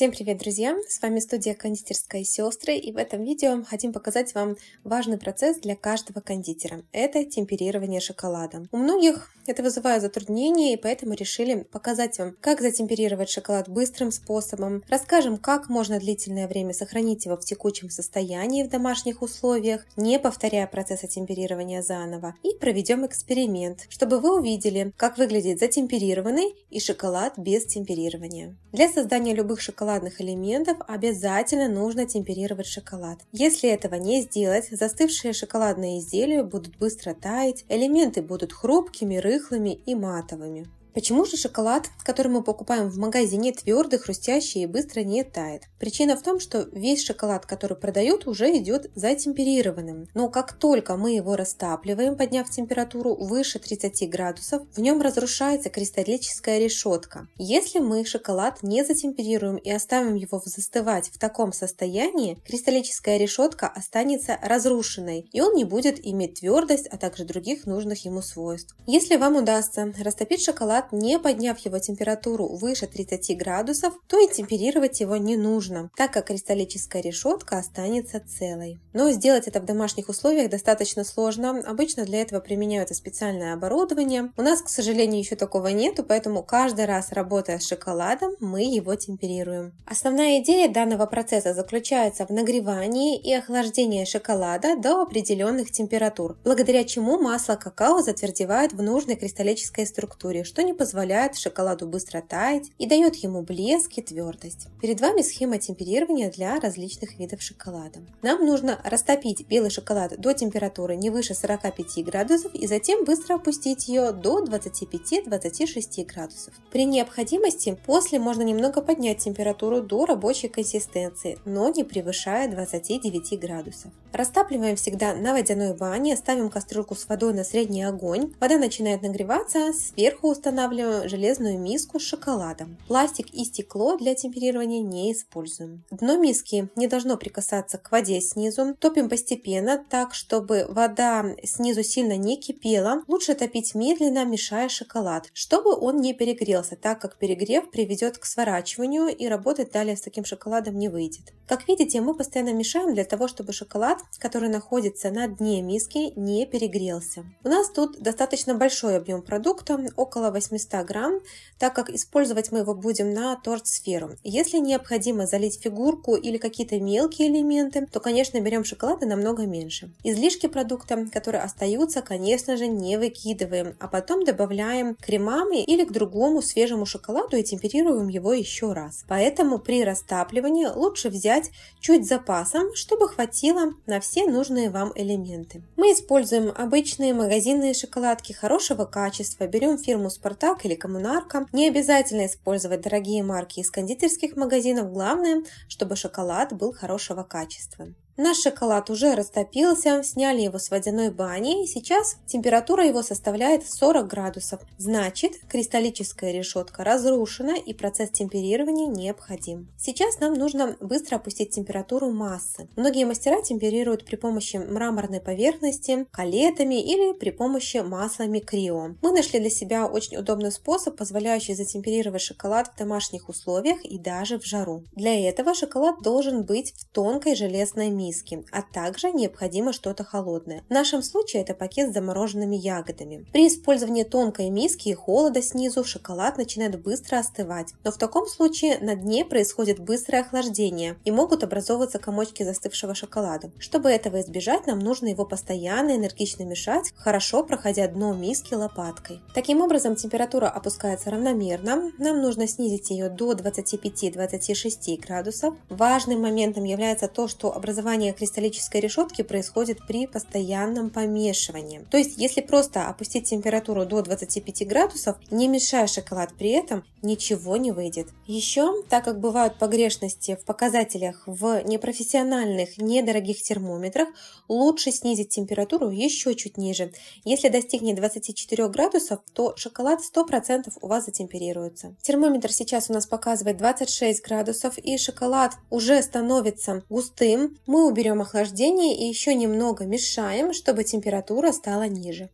Всем привет, друзья! С вами студия «Кондитерская сестры» и в этом видео хотим показать вам важный процесс для каждого кондитера. Это темперирование шоколада. У многих это вызывает затруднения, и поэтому решили показать вам, как затемперировать шоколад быстрым способом. Расскажем, как можно длительное время сохранить его в текучем состоянии в домашних условиях, не повторяя процесса темперирования заново. И проведем эксперимент, чтобы вы увидели, как выглядит затемперированный и шоколад без темперирования. Для создания любых шоколадных шоколадных элементов обязательно нужно темперировать шоколад. Если этого не сделать, застывшие шоколадные изделия будут быстро таять, элементы будут хрупкими, рыхлыми и матовыми. Почему же шоколад, который мы покупаем в магазине, твердый, хрустящий и быстро не тает? Причина в том, что весь шоколад, который продают, уже идет затемперированным. Но как только мы его растапливаем, подняв температуру выше 30 градусов, в нем разрушается кристаллическая решетка. Если мы шоколад не затемперируем и оставим его застывать в таком состоянии, кристаллическая решетка останется разрушенной, и он не будет иметь твердость, а также других нужных ему свойств. Если вам удастся растопить шоколад салат, не подняв его температуру выше 30 градусов, то и темперировать его не нужно, так как кристаллическая решетка останется целой. Но сделать это в домашних условиях достаточно сложно. Обычно для этого применяются специальное оборудование. У нас, к сожалению, еще такого нету, поэтому каждый раз, работая с шоколадом, мы его темперируем. Основная идея данного процесса заключается в нагревании и охлаждении шоколада до определенных температур, благодаря чему масло какао затвердевает в нужной кристаллической структуре, что не позволяет шоколаду быстро таять и дает ему блеск и твердость. Перед вами схема темперирования для различных видов шоколада. Нам нужно растопить белый шоколад до температуры не выше 45 градусов и затем быстро опустить ее до 25-26 градусов. При необходимости после можно немного поднять температуру до рабочей консистенции, но не превышая 29 градусов. Растапливаем всегда на водяной бане, ставим кастрюльку с водой на средний огонь, вода начинает нагреваться, сверху устанавливаем устанавливаем железную миску с шоколадом. Пластик и стекло для темперирования не используем. Дно миски не должно прикасаться к воде снизу. Топим постепенно, так, чтобы вода снизу сильно не кипела. Лучше топить медленно, мешая шоколад, чтобы он не перегрелся, так как перегрев приведет к сворачиванию и работать далее с таким шоколадом не выйдет. Как видите, мы постоянно мешаем для того, чтобы шоколад, который находится на дне миски, не перегрелся. У нас тут достаточно большой объем продукта, около 8 800 грамм, так как использовать мы его будем на торт-сферу. Если необходимо залить фигурку или какие-то мелкие элементы, то, конечно, берем шоколада намного меньше. Излишки продукта, которые остаются, конечно же, не выкидываем, а потом добавляем к кремами или к другому свежему шоколаду и темперируем его еще раз. Поэтому при растапливании лучше взять чуть запасом, чтобы хватило на все нужные вам элементы. Мы используем обычные магазинные шоколадки хорошего качества, берем фирму Спорт. Так или «Коммунарка». Не обязательно использовать дорогие марки из кондитерских магазинов, главное, чтобы шоколад был хорошего качества. Наш шоколад уже растопился, сняли его с водяной бани, и сейчас температура его составляет 40 градусов. Значит, кристаллическая решетка разрушена и процесс темперирования необходим. Сейчас нам нужно быстро опустить температуру массы. Многие мастера темперируют при помощи мраморной поверхности, калетами или при помощи масла микрио. Мы нашли для себя очень удобный способ, позволяющий затемперировать шоколад в домашних условиях и даже в жару. Для этого шоколад должен быть в тонкой железной миске миски, а также необходимо что-то холодное. В нашем случае это пакет с замороженными ягодами. При использовании тонкой миски и холода снизу шоколад начинает быстро остывать, но в таком случае на дне происходит быстрое охлаждение и могут образовываться комочки застывшего шоколада. Чтобы этого избежать, нам нужно его постоянно энергично мешать, хорошо проходя дно миски лопаткой. Таким образом, температура опускается равномерно, нам нужно снизить ее до 25-26 градусов. Важным моментом является то, что образование Сжимание кристаллической решетки происходит при постоянном помешивании. То есть, если просто опустить температуру до 25 градусов, не мешая шоколад при этом, ничего не выйдет. Еще, так как бывают погрешности в показателях в непрофессиональных, недорогих термометрах, лучше снизить температуру еще чуть ниже. Если достигнет 24 градусов, то шоколад 100% у вас затемперируется. Термометр сейчас у нас показывает 26 градусов, и шоколад уже становится густым. Мы уберем охлаждение и еще немного мешаем, чтобы температура стала ниже.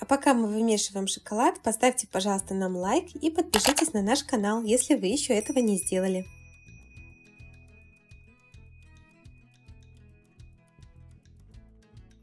А пока мы вымешиваем шоколад, поставьте, пожалуйста, нам лайк и подпишитесь на наш канал, если вы еще этого не сделали.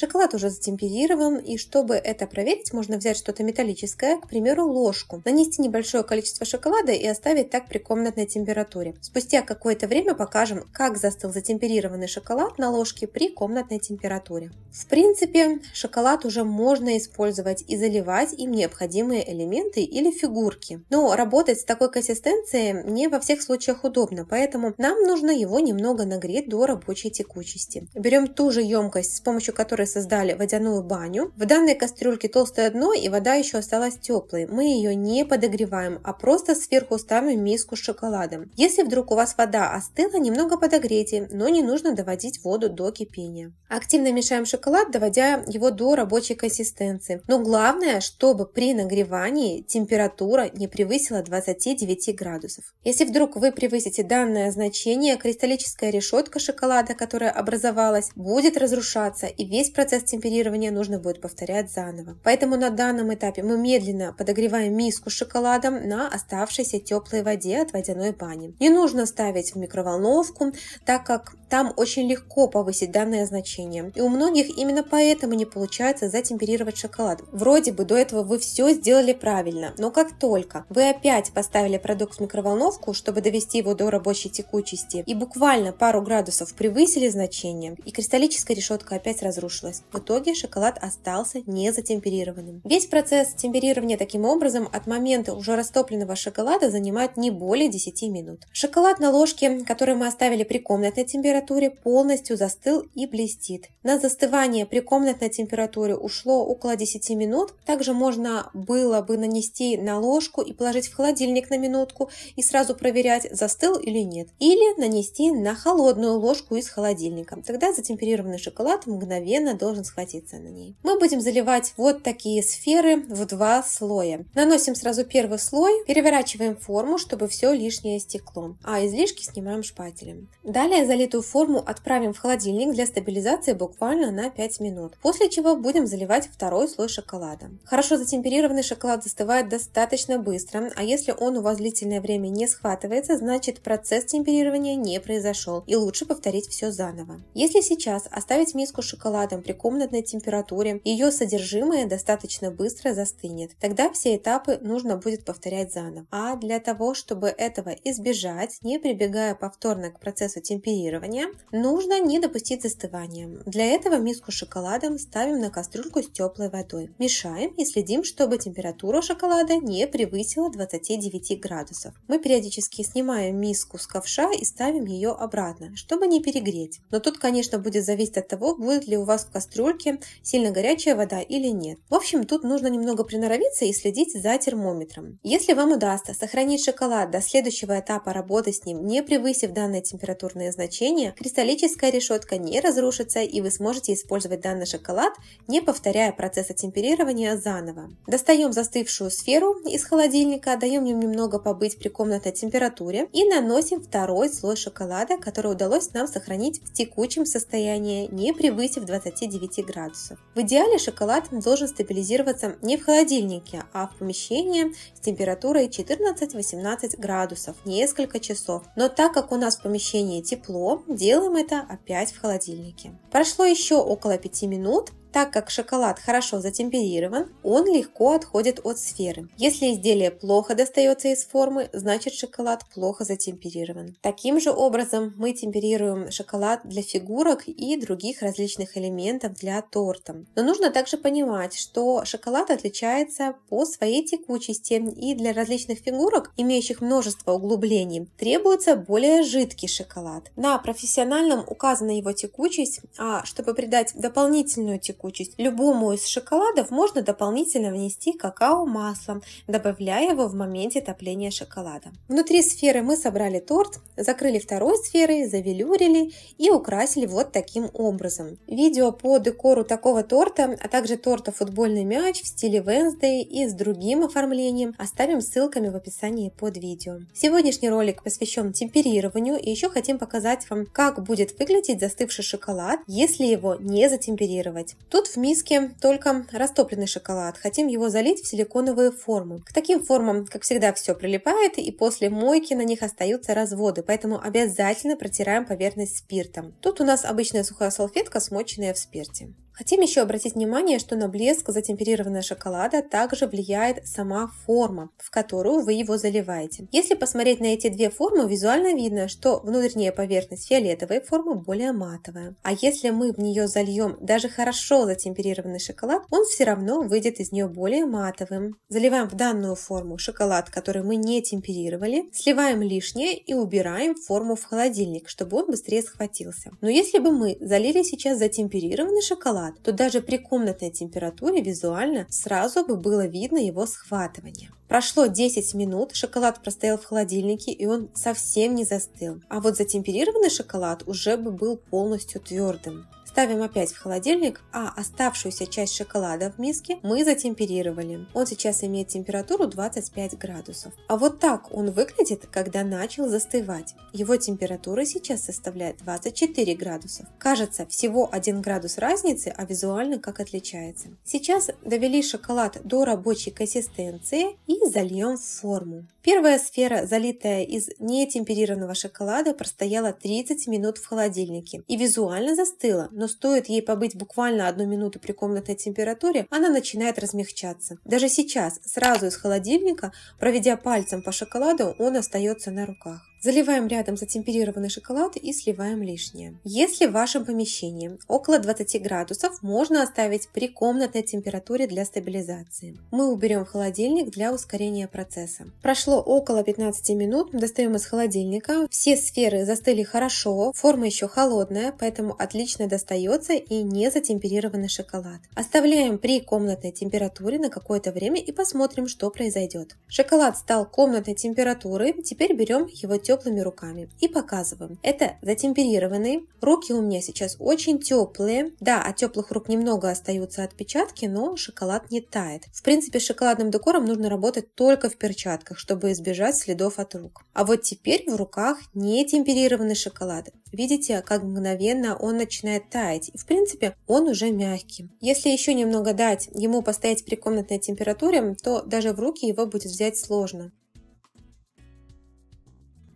Шоколад уже затемперирован, и чтобы это проверить, можно взять что-то металлическое, к примеру, ложку, нанести небольшое количество шоколада и оставить так при комнатной температуре. Спустя какое-то время покажем, как застыл затемперированный шоколад на ложке при комнатной температуре. В принципе, шоколад уже можно использовать и заливать им необходимые элементы или фигурки. Но работать с такой консистенцией не во всех случаях удобно, поэтому нам нужно его немного нагреть до рабочей текучести. Берем ту же емкость, с помощью которой создали водяную баню. В данной кастрюльке толстое дно и вода еще осталась теплой. Мы ее не подогреваем, а просто сверху ставим миску с шоколадом. Если вдруг у вас вода остыла, немного подогрейте, но не нужно доводить воду до кипения. Активно мешаем шоколад, доводя его до рабочей консистенции. Но главное, чтобы при нагревании температура не превысила 29 градусов. Если вдруг вы превысите данное значение, кристаллическая решетка шоколада, которая образовалась, будет разрушаться и весь процесс темперирования нужно будет повторять заново. Поэтому на данном этапе мы медленно подогреваем миску с шоколадом на оставшейся теплой воде от водяной бани. Не нужно ставить в микроволновку, так как там очень легко повысить данное значение. И у многих именно поэтому не получается затемперировать шоколад. Вроде бы до этого вы все сделали правильно, но как только вы опять поставили продукт в микроволновку, чтобы довести его до рабочей текучести, и буквально пару градусов превысили значение, и кристаллическая решетка опять разрушилась, закончилась. В итоге шоколад остался не затемперированным. Весь процесс темперирования таким образом от момента уже растопленного шоколада занимает не более 10 минут. Шоколад на ложке, который мы оставили при комнатной температуре, полностью застыл и блестит. На застывание при комнатной температуре ушло около 10 минут. Также можно было бы нанести на ложку и положить в холодильник на минутку и сразу проверять, застыл или нет. Или нанести на холодную ложку из холодильника. Тогда затемперированный шоколад мгновенно должен схватиться на ней. Мы будем заливать вот такие сферы в два слоя. Наносим сразу первый слой, переворачиваем форму, чтобы все лишнее стекло, а излишки снимаем шпателем. Далее залитую форму отправим в холодильник для стабилизации буквально на 5 минут, после чего будем заливать второй слой шоколада. Хорошо затемперированный шоколад застывает достаточно быстро, а если он у вас длительное время не схватывается, значит процесс темперирования не произошел и лучше повторить все заново. Если сейчас оставить миску с шоколадом при комнатной температуре, ее содержимое достаточно быстро застынет. Тогда все этапы нужно будет повторять заново. А для того, чтобы этого избежать, не прибегая повторно к процессу темперирования, нужно не допустить застывания. Для этого миску с шоколадом ставим на кастрюльку с теплой водой. Мешаем и следим, чтобы температура шоколада не превысила 29 градусов. Мы периодически снимаем миску с ковша и ставим ее обратно, чтобы не перегреть. Но тут, конечно, будет зависеть от того, будет ли у вас в кастрюльке, сильно горячая вода или нет. В общем, тут нужно немного приноровиться и следить за термометром. Если вам удастся сохранить шоколад до следующего этапа работы с ним, не превысив данное температурное значение, кристаллическая решетка не разрушится и вы сможете использовать данный шоколад, не повторяя процесса темперирования заново. Достаем застывшую сферу из холодильника, даем им немного побыть при комнатной температуре и наносим второй слой шоколада, который удалось нам сохранить в текущем состоянии, не превысив 20 29 градусов. В идеале шоколад должен стабилизироваться не в холодильнике, а в помещении с температурой 14-18 градусов несколько часов. Но так как у нас в помещении тепло, делаем это опять в холодильнике. Прошло еще около 5 минут, так как шоколад хорошо затемперирован, он легко отходит от сферы. Если изделие плохо достается из формы, значит шоколад плохо затемперирован. Таким же образом мы темперируем шоколад для фигурок и других различных элементов для торта. Но нужно также понимать, что шоколад отличается по своей текучести и для различных фигурок, имеющих множество углублений, требуется более жидкий шоколад. На профессиональном указана его текучесть, а чтобы придать дополнительную текучесть, текучесть. Любому из шоколадов можно дополнительно внести какао маслом, добавляя его в моменте топления шоколада. Внутри сферы мы собрали торт, закрыли второй сферой, завелюрили и украсили вот таким образом. Видео по декору такого торта, а также торта футбольный мяч в стиле Венсдей и с другим оформлением оставим ссылками в описании под видео. Сегодняшний ролик посвящен темперированию и еще хотим показать вам, как будет выглядеть застывший шоколад, если его не затемперировать. Тут в миске только растопленный шоколад. Хотим его залить в силиконовые формы. К таким формам, как всегда, все прилипает, и после мойки на них остаются разводы, поэтому обязательно протираем поверхность спиртом. Тут у нас обычная сухая салфетка, смоченная в спирте. Хотим еще обратить внимание, что на блеск затемперированного шоколада также влияет сама форма, в которую вы его заливаете. Если посмотреть на эти две формы, визуально видно, что внутренняя поверхность фиолетовой формы более матовая. А если мы в нее зальем даже хорошо затемперированный шоколад, он все равно выйдет из нее более матовым. Заливаем в данную форму шоколад, который мы не темперировали, сливаем лишнее и убираем форму в холодильник, чтобы он быстрее схватился. Но если бы мы залили сейчас затемперированный шоколад, халат, то даже при комнатной температуре визуально сразу бы было видно его схватывание. Прошло 10 минут, шоколад простоял в холодильнике и он совсем не застыл. А вот затемперированный шоколад уже бы был полностью твердым. Ставим опять в холодильник, а оставшуюся часть шоколада в миске мы затемперировали. Он сейчас имеет температуру 25 градусов. А вот так он выглядит, когда начал застывать. Его температура сейчас составляет 24 градусов. Кажется, всего 1 градус разницы, а визуально как отличается. Сейчас довели шоколад до рабочей консистенции и зальем в форму. Первая сфера, залитая из нетемперированного шоколада, простояла 30 минут в холодильнике и визуально застыла, но стоит ей побыть буквально одну минуту при комнатной температуре, она начинает размягчаться. Даже сейчас, сразу из холодильника, проведя пальцем по шоколаду, он остается на руках. Заливаем рядом затемперированный шоколад и сливаем лишнее. Если в вашем помещении около 20 градусов, можно оставить при комнатной температуре для стабилизации. Мы уберем в холодильник для ускорения процесса. Прошло около 15 минут, достаем из холодильника. Все сферы застыли хорошо, форма еще холодная, поэтому отлично достается и не затемперированный шоколад. Оставляем при комнатной температуре на какое-то время и посмотрим, что произойдет. Шоколад стал комнатной температуры, теперь берем его теплыми руками и показываем. Это затемперированный. Руки у меня сейчас очень теплые. Да, от теплых рук немного остаются отпечатки, но шоколад не тает. В принципе, с шоколадным декором нужно работать только в перчатках, чтобы избежать следов от рук. А вот теперь в руках не темперированный шоколад. Видите, как мгновенно он начинает таять. в принципе, он уже мягкий. Если еще немного дать ему постоять при комнатной температуре, то даже в руки его будет взять сложно.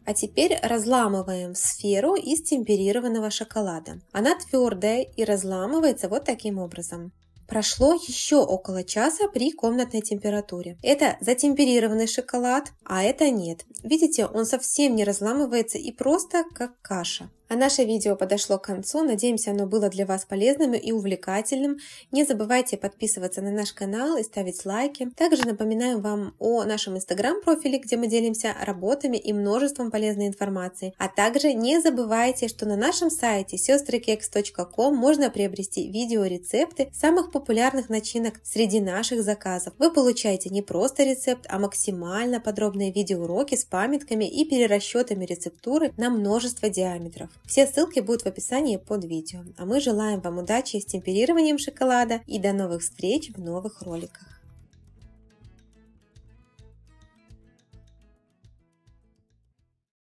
А теперь разламываем сферу из темперированного шоколада. Она твердая и разламывается вот таким образом. Прошло еще около часа при комнатной температуре. Это затемперированный шоколад, а это нет. Видите, он совсем не разламывается и просто как каша. А наше видео подошло к концу. Надеемся, оно было для вас полезным и увлекательным. Не забывайте подписываться на наш канал и ставить лайки. Также напоминаем вам о нашем инстаграм-профиле, где мы делимся работами и множеством полезной информации. А также не забывайте, что на нашем сайте сестрыкекс.ком можно приобрести видеорецепты самых популярных начинок среди наших заказов. Вы получаете не просто рецепт, а максимально подробные видеоуроки с памятками и перерасчетами рецептуры на множество диаметров. Все ссылки будут в описании под видео. А мы желаем вам удачи с темперированием шоколада и до новых встреч в новых роликах.